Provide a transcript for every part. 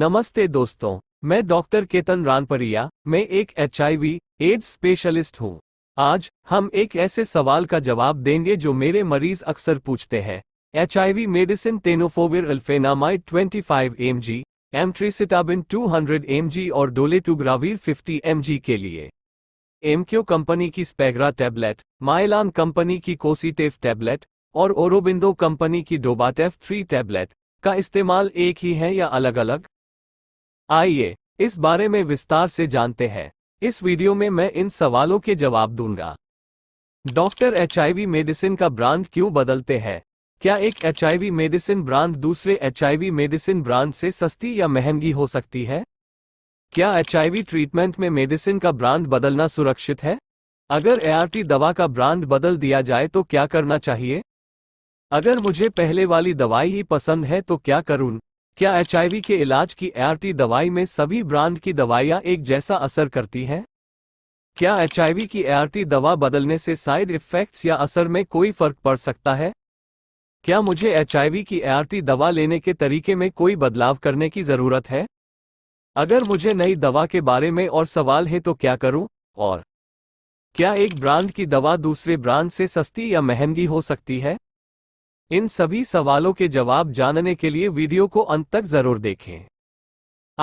नमस्ते दोस्तों मैं डॉक्टर केतन रानपरिया मैं एक एच एड्स स्पेशलिस्ट हूँ आज हम एक ऐसे सवाल का जवाब देंगे जो मेरे मरीज अक्सर पूछते हैं H medicine tenofovir alafenamide 25 M G emtricitabine two M और डोलेटुग्रावीर 50 एम के लिए एमक्यो कंपनी की स्पेग्रा टैबलेट माइलान कंपनी की कोसीटेफ टैबलेट और ओरोबिंदो कंपनी की डोबाटेफ थ्री टैबलेट का इस्तेमाल एक ही है या अलग अलग आइए इस बारे में विस्तार से जानते हैं इस वीडियो में मैं इन सवालों के जवाब दूंगा डॉक्टर एच मेडिसिन का ब्रांड क्यों बदलते हैं क्या एक एच मेडिसिन ब्रांड दूसरे एच मेडिसिन ब्रांड से सस्ती या महंगी हो सकती है क्या एच ट्रीटमेंट में मेडिसिन का ब्रांड बदलना सुरक्षित है अगर एआरटी दवा का ब्रांड बदल दिया जाए तो क्या करना चाहिए अगर मुझे पहले वाली दवाई ही पसंद है तो क्या करूं क्या एच के इलाज की एआरटी दवाई में सभी ब्रांड की दवाइयां एक जैसा असर करती हैं क्या एच की एआरटी दवा बदलने से साइड इफेक्ट्स या असर में कोई फर्क पड़ सकता है क्या मुझे एच की एआरटी दवा लेने के तरीके में कोई बदलाव करने की जरूरत है अगर मुझे नई दवा के बारे में और सवाल है तो क्या करूं और क्या एक ब्रांड की दवा दूसरे ब्रांड से सस्ती या महंगी हो सकती है इन सभी सवालों के जवाब जानने के लिए वीडियो को अंत तक जरूर देखें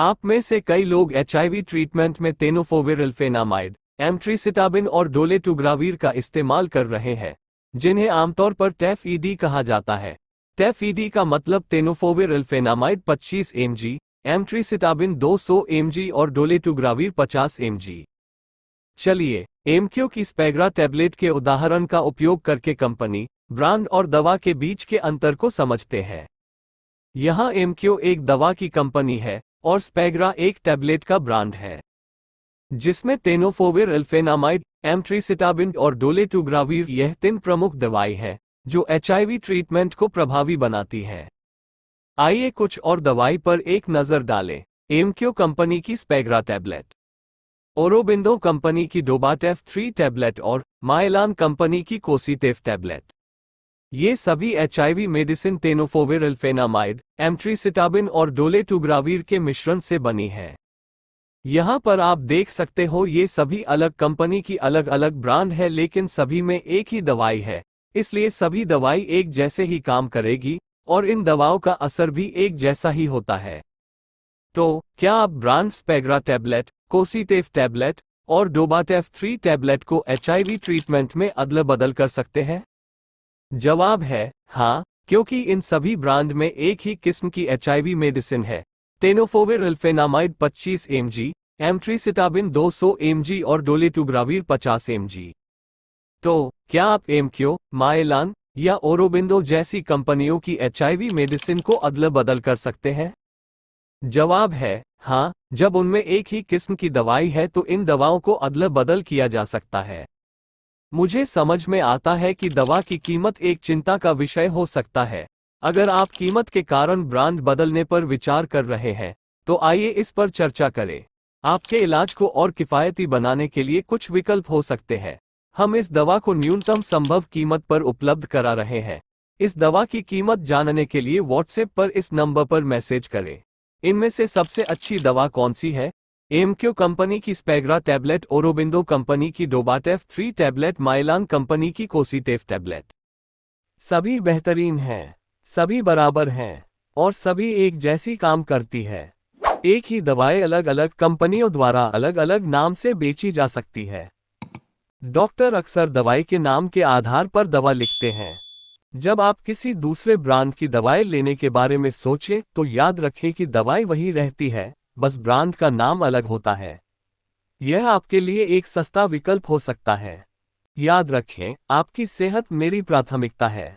आप में से कई लोग एच ट्रीटमेंट में तेनोफोविरल फेनामाइड एमट्रीसिटाबिन और डोलेटुग्रावीर का इस्तेमाल कर रहे हैं जिन्हें आमतौर पर टेफ ईडी e e कहा जाता है टेफ ईडी e का मतलब तेनोफोविर अल्फेनामाइड 25 एम जी एम्ट्रीसिटाबिन 200 एम जी और डोलेटुग्रावीर 50 एम चलिए एमक्यू की स्पेग्रा टैबलेट के उदाहरण का उपयोग करके कंपनी ब्रांड और दवा के बीच के अंतर को समझते हैं यहाँ एमक्यू एक दवा की कंपनी है और स्पेग्रा एक टैबलेट का ब्रांड है जिसमें तेनोफोविर एल्फेनामाइड एमट्रीसिटाबिन और डोलेटूग्रावीर यह तीन प्रमुख दवाई है जो एच ट्रीटमेंट को प्रभावी बनाती है आइए कुछ और दवाई पर एक नज़र डालें एमक्यू कंपनी की स्पेग्रा टैबलेट ओरोबिंदो कंपनी की डोबाटेफ थ्री टैबलेट और माइलान कंपनी की कोसीटेफ टैबलेट ये सभी वी मेडिसिन तेनोफोविर अल्फेनामाइड एम्ट्रीसिटाबिन और डोले डोलेटुग्रावीर के मिश्रण से बनी है यहाँ पर आप देख सकते हो ये सभी अलग कंपनी की अलग अलग ब्रांड है लेकिन सभी में एक ही दवाई है इसलिए सभी दवाई एक जैसे ही काम करेगी और इन दवाओं का असर भी एक जैसा ही होता है तो क्या आप ब्रांड स्पेग्रा टैबलेट कोसीटेफ टैबलेट और डोबाटेफ थ्री टैबलेट को एच ट्रीटमेंट में अदल बदल कर सकते हैं जवाब है हाँ क्योंकि इन सभी ब्रांड में एक ही किस्म की एचआईवी मेडिसिन है टेनोफोविर अल्फेनामाइड 25 जी एमट्रीसिटाबिन 200 सौ और डोलेटुब्रावीर 50 एम तो क्या आप एमक्यो माइलान या ओरोबिंदो जैसी कंपनियों की एचआईवी मेडिसिन को अदल बदल कर सकते हैं जवाब है हाँ जब उनमें एक ही किस्म की दवाई है तो इन दवाओं को अदल बदल किया जा सकता है मुझे समझ में आता है कि दवा की कीमत एक चिंता का विषय हो सकता है अगर आप कीमत के कारण ब्रांड बदलने पर विचार कर रहे हैं तो आइए इस पर चर्चा करें आपके इलाज को और किफ़ायती बनाने के लिए कुछ विकल्प हो सकते हैं हम इस दवा को न्यूनतम संभव कीमत पर उपलब्ध करा रहे हैं इस दवा की कीमत जानने के लिए व्हाट्सएप पर इस नंबर पर मैसेज करें इनमें से सबसे अच्छी दवा कौन सी है एमक्यू कंपनी की स्पेग्रा टैबलेट ओरोबिंदो कंपनी की डोबाटेफ थ्री टैबलेट माइलान कंपनी की कोसीटेफ टैबलेट सभी बेहतरीन हैं सभी बराबर हैं और सभी एक जैसी काम करती है एक ही दवाएं अलग अलग कंपनियों द्वारा अलग अलग नाम से बेची जा सकती है डॉक्टर अक्सर दवाई के नाम के आधार पर दवा लिखते हैं जब आप किसी दूसरे ब्रांड की दवाएं लेने के बारे में सोचें तो याद रखें कि दवाई वही रहती है बस ब्रांड का नाम अलग होता है यह आपके लिए एक सस्ता विकल्प हो सकता है याद रखें आपकी सेहत मेरी प्राथमिकता है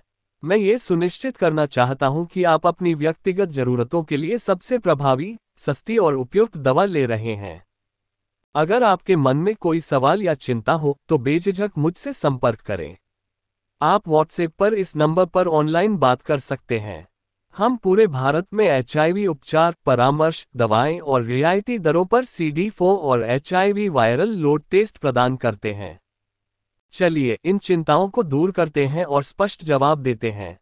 मैं ये सुनिश्चित करना चाहता हूं कि आप अपनी व्यक्तिगत जरूरतों के लिए सबसे प्रभावी सस्ती और उपयुक्त दवा ले रहे हैं अगर आपके मन में कोई सवाल या चिंता हो तो बेझिझक मुझसे संपर्क करें आप व्हाट्सएप पर इस नंबर पर ऑनलाइन बात कर सकते हैं हम पूरे भारत में एच उपचार परामर्श दवाएं और रियायती दरों पर सी डी और एच वायरल लोड टेस्ट प्रदान करते हैं चलिए इन चिंताओं को दूर करते हैं और स्पष्ट जवाब देते हैं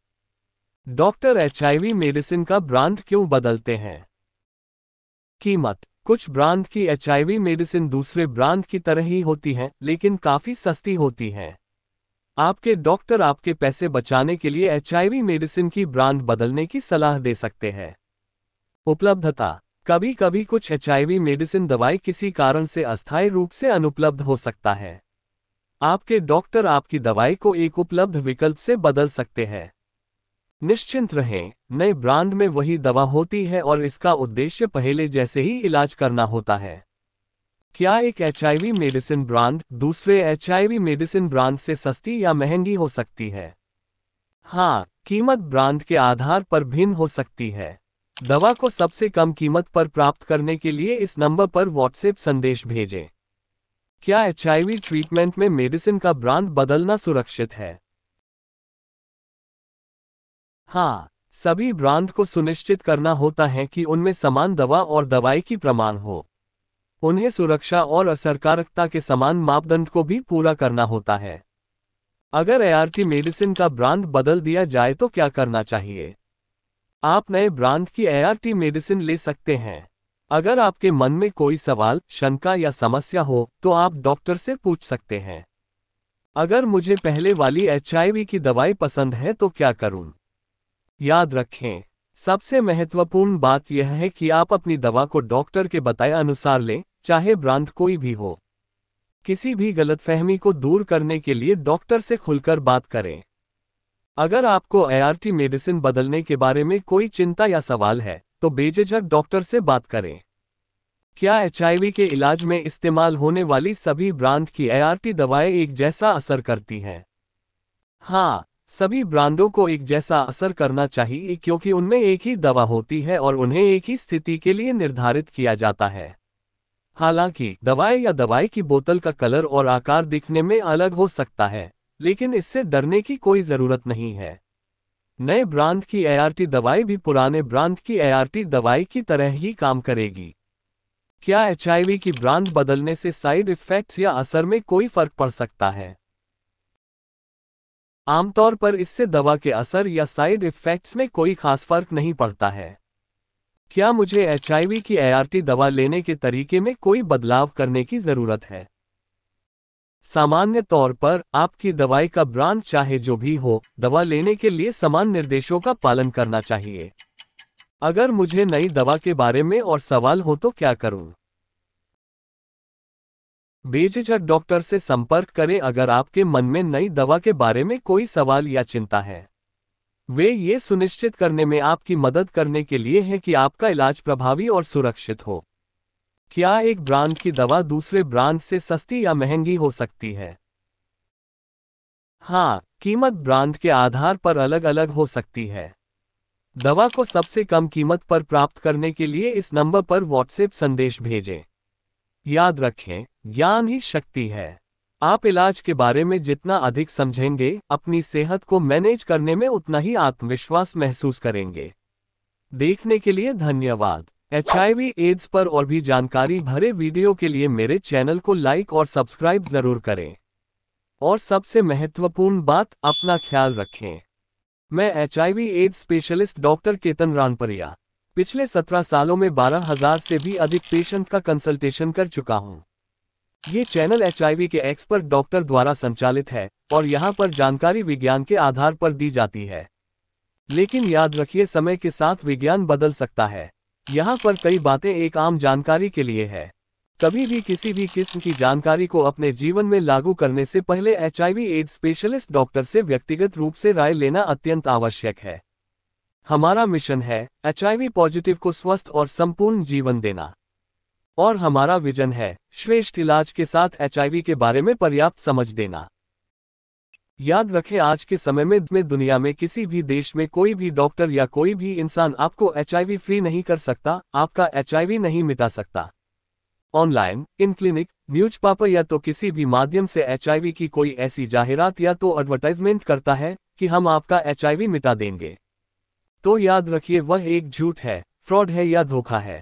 डॉक्टर एच मेडिसिन का ब्रांड क्यों बदलते हैं कीमत कुछ ब्रांड की एच मेडिसिन दूसरे ब्रांड की तरह ही होती है लेकिन काफ़ी सस्ती होती है आपके डॉक्टर आपके पैसे बचाने के लिए एच मेडिसिन की ब्रांड बदलने की सलाह दे सकते हैं उपलब्धता कभी कभी कुछ एच मेडिसिन दवाई किसी कारण से अस्थायी रूप से अनुपलब्ध हो सकता है आपके डॉक्टर आपकी दवाई को एक उपलब्ध विकल्प से बदल सकते हैं निश्चिंत रहें नए ब्रांड में वही दवा होती है और इसका उद्देश्य पहले जैसे ही इलाज करना होता है क्या एक एच मेडिसिन ब्रांड दूसरे एच मेडिसिन ब्रांड से सस्ती या महंगी हो सकती है हाँ कीमत ब्रांड के आधार पर भिन्न हो सकती है दवा को सबसे कम कीमत पर प्राप्त करने के लिए इस नंबर पर व्हाट्सएप संदेश भेजें क्या एच ट्रीटमेंट में मेडिसिन का ब्रांड बदलना सुरक्षित है हाँ सभी ब्रांड को सुनिश्चित करना होता है कि उनमें समान दवा और दवाई की प्रमाण हो उन्हें सुरक्षा और असरकारकता के समान मापदंड को भी पूरा करना होता है अगर एआरटी मेडिसिन का ब्रांड बदल दिया जाए तो क्या करना चाहिए आप नए ब्रांड की एआरटी मेडिसिन ले सकते हैं अगर आपके मन में कोई सवाल शंका या समस्या हो तो आप डॉक्टर से पूछ सकते हैं अगर मुझे पहले वाली एच की दवाई पसंद है तो क्या करूं? याद रखें सबसे महत्वपूर्ण बात यह है कि आप अपनी दवा को डॉक्टर के बताए अनुसार लें चाहे ब्रांड कोई भी हो किसी भी गलतफहमी को दूर करने के लिए डॉक्टर से खुलकर बात करें अगर आपको एआरटी मेडिसिन बदलने के बारे में कोई चिंता या सवाल है तो बेझिझक डॉक्टर से बात करें क्या एचआईवी के इलाज में इस्तेमाल होने वाली सभी ब्रांड की आईआरटी दवाएं एक जैसा असर करती हैं हाँ सभी ब्रांडों को एक जैसा असर करना चाहिए क्योंकि उनमें एक ही दवा होती है और उन्हें एक ही स्थिति के लिए निर्धारित किया जाता है हालांकि दवाई या दवाई की बोतल का कलर और आकार दिखने में अलग हो सकता है लेकिन इससे डरने की कोई जरूरत नहीं है नए ब्रांड की एआरटी दवाई भी पुराने ब्रांड की एआरटी दवाई की तरह ही काम करेगी क्या एचआईवी की ब्रांड बदलने से साइड इफेक्ट्स या असर में कोई फर्क पड़ सकता है आमतौर पर इससे दवा के असर या साइड इफेक्ट्स में कोई खास फर्क नहीं पड़ता है क्या मुझे एच की एआरटी दवा लेने के तरीके में कोई बदलाव करने की ज़रूरत है सामान्य तौर पर आपकी दवाई का ब्रांड चाहे जो भी हो दवा लेने के लिए समान निर्देशों का पालन करना चाहिए अगर मुझे नई दवा के बारे में और सवाल हो तो क्या करूं? बेझिझक डॉक्टर से संपर्क करें अगर आपके मन में नई दवा के बारे में कोई सवाल या चिंता है वे ये सुनिश्चित करने में आपकी मदद करने के लिए हैं कि आपका इलाज प्रभावी और सुरक्षित हो क्या एक ब्रांड की दवा दूसरे ब्रांड से सस्ती या महंगी हो सकती है हाँ कीमत ब्रांड के आधार पर अलग अलग हो सकती है दवा को सबसे कम कीमत पर प्राप्त करने के लिए इस नंबर पर व्हाट्सएप संदेश भेजें याद रखें ज्ञान ही शक्ति है आप इलाज के बारे में जितना अधिक समझेंगे अपनी सेहत को मैनेज करने में उतना ही आत्मविश्वास महसूस करेंगे देखने के लिए धन्यवाद एच एड्स पर और भी जानकारी भरे वीडियो के लिए मेरे चैनल को लाइक और सब्सक्राइब जरूर करें और सबसे महत्वपूर्ण बात अपना ख्याल रखें मैं H AIDS specialist doctor Ketan Ranpariya पिछले सत्रह सालों में बारह हजार से भी अधिक पेशेंट का कंसल्टेशन कर चुका हूं ये चैनल एच के एक्सपर्ट डॉक्टर द्वारा संचालित है और यहाँ पर जानकारी विज्ञान के आधार पर दी जाती है लेकिन याद रखिए समय के साथ विज्ञान बदल सकता है यहाँ पर कई बातें एक आम जानकारी के लिए है कभी भी किसी भी किस्म की जानकारी को अपने जीवन में लागू करने से पहले एच एड स्पेशलिस्ट डॉक्टर से व्यक्तिगत रूप से राय लेना अत्यंत आवश्यक है हमारा मिशन है एच पॉजिटिव को स्वस्थ और संपूर्ण जीवन देना और हमारा विजन है श्रेष्ठ इलाज के साथ एचआईवी के बारे में पर्याप्त समझ देना याद रखें आज के समय में, में दुनिया में किसी भी देश में कोई भी डॉक्टर या कोई भी इंसान आपको एचआईवी फ्री नहीं कर सकता आपका एचआईवी नहीं मिटा सकता ऑनलाइन इन क्लिनिक न्यूज पापर या तो किसी भी माध्यम से एचआईवी की कोई ऐसी जाहिरात या तो एडवर्टाइजमेंट करता है कि हम आपका एचआईवी मिटा देंगे तो याद रखिए वह एक झूठ है फ्रॉड है या धोखा है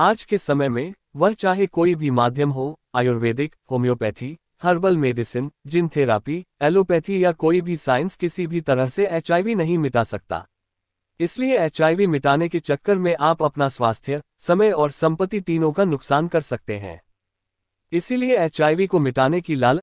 आज के समय में वह चाहे कोई भी माध्यम हो ayurvedic homeopathy herbal medicine gene therapy allopathy या कोई भी साइंस किसी भी तरह से एचआईवी नहीं मिटा सकता इसलिए एचआईवी मिटाने के चक्कर में आप अपना स्वास्थ्य समय और संपत्ति तीनों का नुकसान कर सकते हैं इसीलिए एचआईवी को मिटाने की लाल